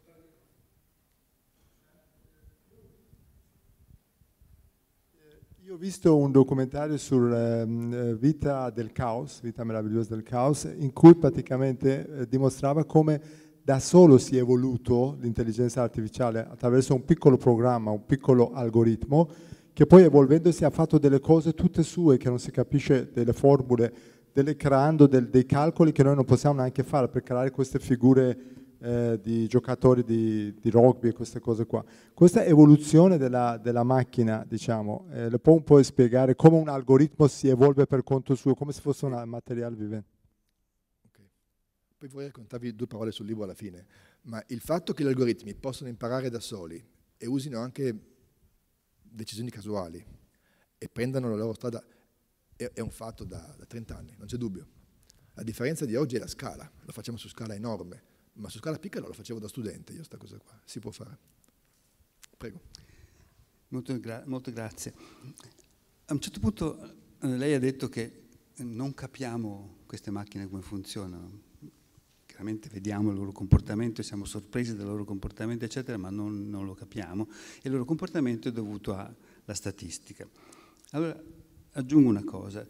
Io ho visto un documentario sulla ehm, eh, vita del caos, vita meravigliosa del caos, in cui praticamente eh, dimostrava come da solo si è evoluto l'intelligenza artificiale attraverso un piccolo programma, un piccolo algoritmo, che poi evolvendosi ha fatto delle cose tutte sue, che non si capisce, delle formule, delle, creando del, dei calcoli che noi non possiamo neanche fare per creare queste figure eh, di giocatori di, di, rugby e queste cose qua. Questa evoluzione della, della macchina, diciamo, eh, le può un po' spiegare come un algoritmo si evolve per conto suo, come se fosse un materiale vivente? Okay. Poi vorrei raccontarvi due parole sul libro alla fine, ma il fatto che gli algoritmi possono imparare da soli e usino anche decisioni casuali e prendano la loro strada è, è un fatto da, da 30 anni, non c'è dubbio. La differenza di oggi è la scala, lo facciamo su scala enorme ma su scala piccola lo facevo da studente io sta cosa qua, si può fare. Prego. Molto, gra molto grazie. A un certo punto eh, lei
ha detto che non capiamo queste macchine come funzionano, chiaramente vediamo il loro comportamento, siamo sorpresi dal loro comportamento, eccetera, ma non, non lo capiamo e il loro comportamento è dovuto alla statistica. Allora aggiungo una cosa,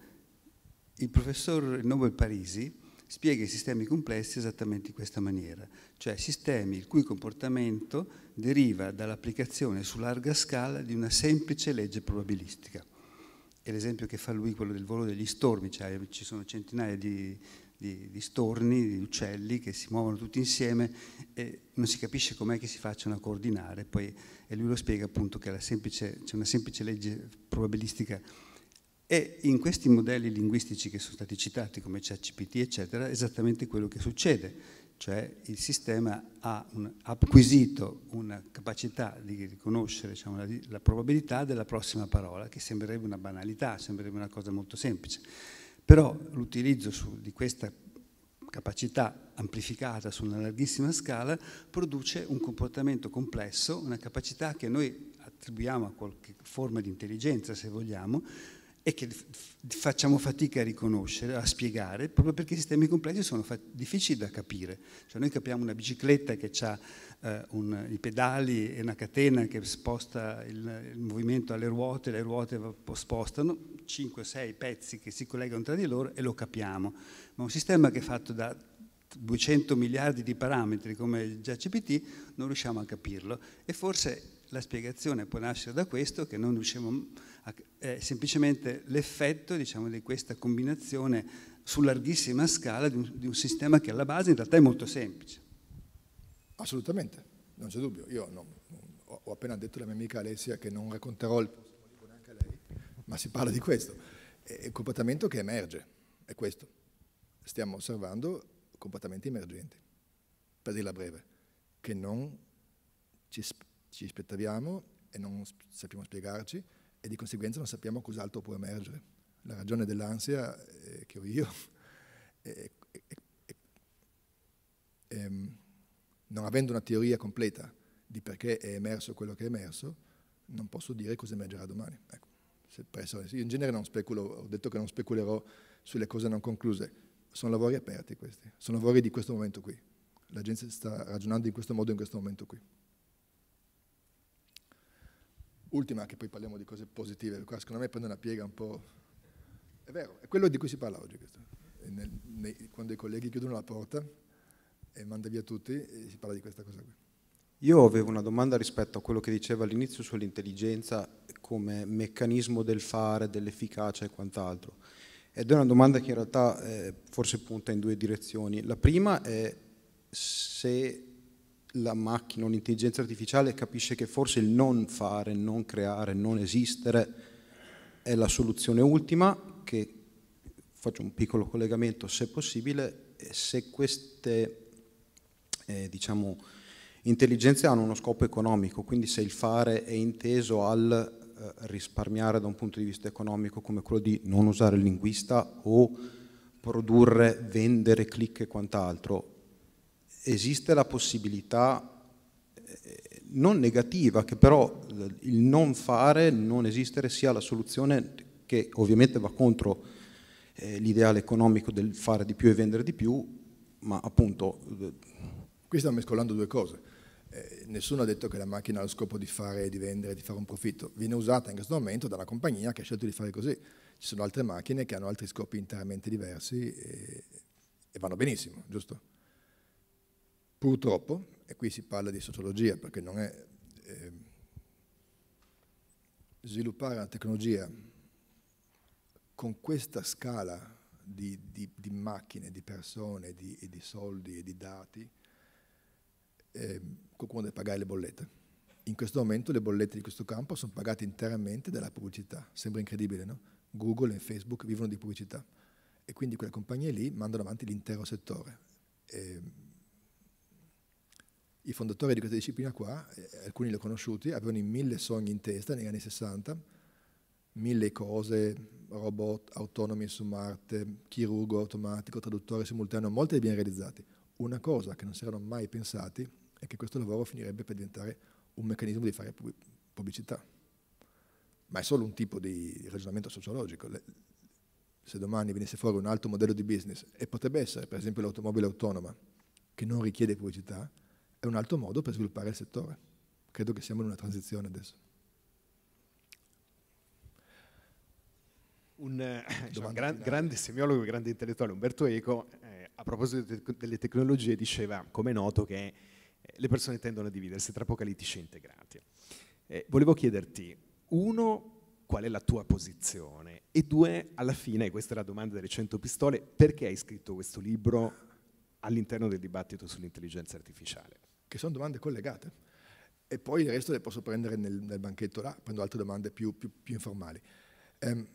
il professor Nobel Parisi spiega i sistemi complessi esattamente in questa maniera, cioè sistemi il cui comportamento deriva dall'applicazione su larga scala di una semplice legge probabilistica. E l'esempio che fa lui, quello del volo degli stormi, cioè ci sono centinaia di, di, di, storni, di uccelli che si muovono tutti insieme e non si capisce com'è che si facciano a coordinare, poi e lui lo spiega appunto che c'è una semplice legge probabilistica e in questi modelli linguistici che sono stati citati come ChatGPT, eccetera, è esattamente quello che succede, cioè il sistema ha, un, ha acquisito una capacità di riconoscere diciamo, la, la, probabilità della prossima parola, che sembrerebbe una banalità, sembrerebbe una cosa molto semplice, però l'utilizzo di questa capacità amplificata su una larghissima scala produce un comportamento complesso, una capacità che noi attribuiamo a qualche forma di intelligenza, se vogliamo, e che facciamo fatica a riconoscere, a spiegare, proprio perché i sistemi complessi sono difficili da capire. Cioè noi capiamo una bicicletta che ha eh, un, i pedali e una catena che sposta il, il movimento alle ruote, le ruote spostano 5-6 pezzi che si collegano tra di loro e lo capiamo. Ma un sistema che è fatto da 200 miliardi di parametri come il CPT non riusciamo a capirlo e forse la spiegazione può nascere da questo, che non riusciamo a, è semplicemente l'effetto diciamo, di questa combinazione su larghissima scala di un, di un, sistema che alla base in realtà è molto
semplice. Assolutamente, non c'è dubbio. Io no, ho appena detto alla mia amica Alessia che non racconterò il prossimo libro neanche a lei, ma si parla di questo. È il comportamento che emerge, è questo. Stiamo osservando comportamenti emergenti, per dirla breve, che non ci spiegano ci aspettaviamo e non sappiamo spiegarci e di conseguenza non sappiamo cos'altro può emergere. La ragione dell'ansia eh, che ho io [LAUGHS] è, è, è, è, ehm, non avendo una teoria completa di perché è emerso quello che è emerso, non posso dire cosa emergerà domani. Ecco, io in genere non speculo, ho detto che non speculerò sulle cose non concluse. Sono lavori aperti questi, sono lavori di questo momento qui. La gente sta ragionando in questo modo in questo momento qui ultima, che poi parliamo di cose positive, qua secondo me prende una piega un po'... È vero, è quello di cui si parla oggi. Nel, nei, quando i colleghi chiudono la porta e manda via tutti, eh, si parla di questa cosa qui.
Io avevo una domanda rispetto a quello che diceva all'inizio sull'intelligenza come meccanismo del fare, dell'efficacia e quant'altro. Ed è una domanda che in realtà eh, forse punta in due direzioni. La prima è se la macchina, l'intelligenza artificiale capisce che forse il non fare, non creare, non esistere è la soluzione ultima, che faccio un piccolo collegamento se possibile, se queste eh, diciamo, intelligenze hanno uno scopo economico, quindi se il fare è inteso al eh, risparmiare da un punto di vista economico come quello di non usare il linguista o produrre, vendere click e quant'altro, esiste la possibilità eh, non negativa, che però il non fare, non esistere sia la soluzione che ovviamente va contro eh, l'ideale economico del fare di più e vendere di più, ma appunto... Eh,
Qui stiamo mescolando due cose.
Eh, nessuno
ha detto che la macchina
ha lo scopo di fare, di
vendere, di fare un profitto. Viene usata in questo momento dalla compagnia che ha scelto di fare così. Ci sono altre macchine che hanno altri scopi interamente diversi e, eh, e vanno benissimo, giusto? Purtroppo, e qui si parla di sociologia perché non è... Eh, sviluppare la tecnologia con questa scala di, di, di macchine, di persone, di, di soldi e di dati, eh, qualcuno deve pagare le bollette. In questo momento le bollette di questo campo sono pagate interamente dalla pubblicità. Sembra incredibile, no? Google e Facebook vivono di pubblicità e quindi quelle compagnie lì mandano avanti l'intero settore. Eh, i fondatori di questa disciplina qua, eh, alcuni li ho conosciuti, avevano mille sogni in testa negli anni 60, mille cose, robot autonomi su Marte, chirurgo automatico, traduttore simultaneo, molti li abbiamo realizzati. Una cosa che non si erano mai pensati è che questo lavoro finirebbe per diventare un meccanismo di fare pubblicità. Ma è solo un tipo di ragionamento sociologico. Se domani venisse fuori un altro modello di business, e potrebbe essere per esempio l'automobile autonoma, che non richiede pubblicità, è un altro modo per sviluppare il settore. Credo che siamo in una transizione adesso.
Un, diciamo, gran, grande semiologo e grande intellettuale, Umberto Eco, eh, a proposito delle tecnologie, diceva, come è noto, che eh, le persone tendono a dividersi tra apocalittici e integrati. Eh, volevo chiederti, uno, qual è la tua posizione? E due, alla fine, questa è la domanda delle 100 pistole, perché hai scritto questo libro all'interno del dibattito sull'intelligenza artificiale? che sono domande collegate. E poi il resto le posso prendere nel,
nel banchetto là, prendo altre domande più, più, più informali. Um,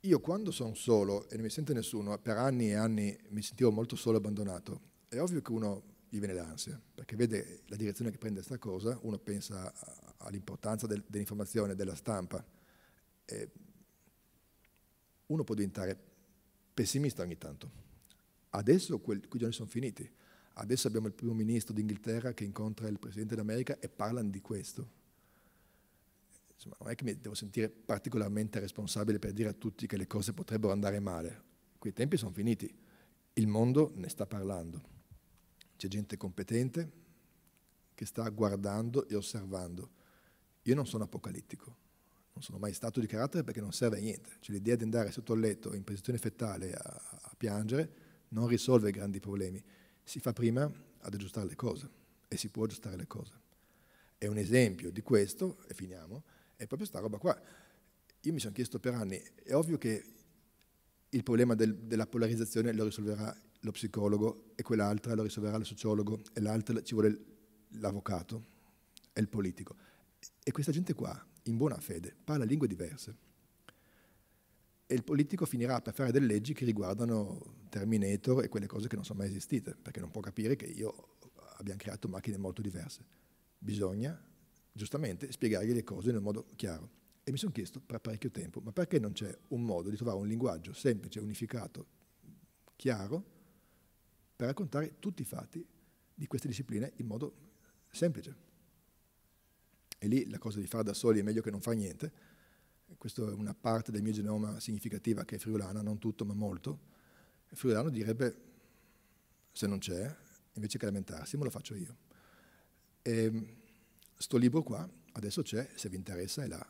io quando sono solo e non mi sente nessuno, per anni e anni mi sentivo molto solo e abbandonato, è ovvio che uno gli viene l'ansia, perché vede la direzione che prende questa cosa, uno pensa all'importanza del, dell'informazione, della stampa. E uno può diventare pessimista ogni tanto. Adesso quel, quei giorni sono finiti Adesso abbiamo il primo ministro d'Inghilterra che incontra il presidente d'America e parlano di questo. Insomma, non è che mi devo sentire particolarmente responsabile per dire a tutti che le cose potrebbero andare male. Quei tempi sono finiti. Il mondo ne sta parlando. C'è gente competente che sta guardando e osservando. Io non sono apocalittico, non sono mai stato di carattere perché non serve a niente. Cioè, l'idea di andare sotto il letto in posizione fetale a, a piangere non risolve grandi problemi si fa prima ad aggiustare le cose e si può aggiustare le cose. E un esempio di questo, e finiamo, è proprio questa roba qua. Io mi sono chiesto per anni, è ovvio che il problema del, della polarizzazione lo risolverà lo psicologo e quell'altra lo risolverà lo sociologo e l'altra ci vuole l'avvocato e il politico. E questa gente qua, in buona fede, parla lingue diverse e il politico finirà per fare delle leggi che riguardano Terminator e quelle cose che non sono mai esistite, perché non può capire che io abbia creato macchine molto diverse. Bisogna, giustamente, spiegargli le cose in un modo chiaro. E mi sono chiesto per parecchio tempo, ma perché non c'è un modo di trovare un linguaggio semplice, unificato, chiaro, per raccontare tutti i fatti di queste discipline in modo semplice? E lì la cosa di fare da soli è meglio che non fare niente, questa è una parte del mio genoma significativa che è friulana, non tutto ma molto, il friulano direbbe se non c'è, invece che lamentarsi, me lo faccio io. E, ehm, sto libro qua, adesso c'è, se vi interessa è là.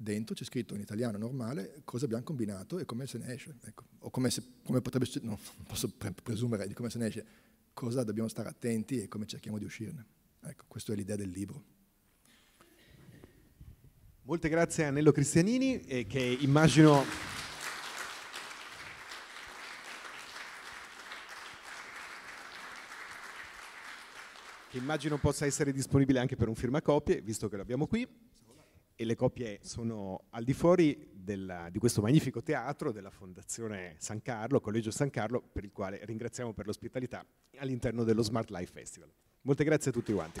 Dentro c'è scritto in italiano normale cosa abbiamo combinato e come se ne esce, ecco. o come, se, come potrebbe, no, non posso pre presumere di come se ne esce, cosa dobbiamo stare attenti e come cerchiamo di uscirne. Ecco, questa è l'idea del libro.
Molte grazie a Nello Cristianini eh, che immagino... che immagino possa essere disponibile anche per un firmacopie, visto che l'abbiamo qui, e le copie sono al di fuori della, di questo magnifico teatro della Fondazione San Carlo, Collegio San Carlo, per il quale ringraziamo per l'ospitalità all'interno dello Smart Life Festival. Molte grazie a tutti quanti.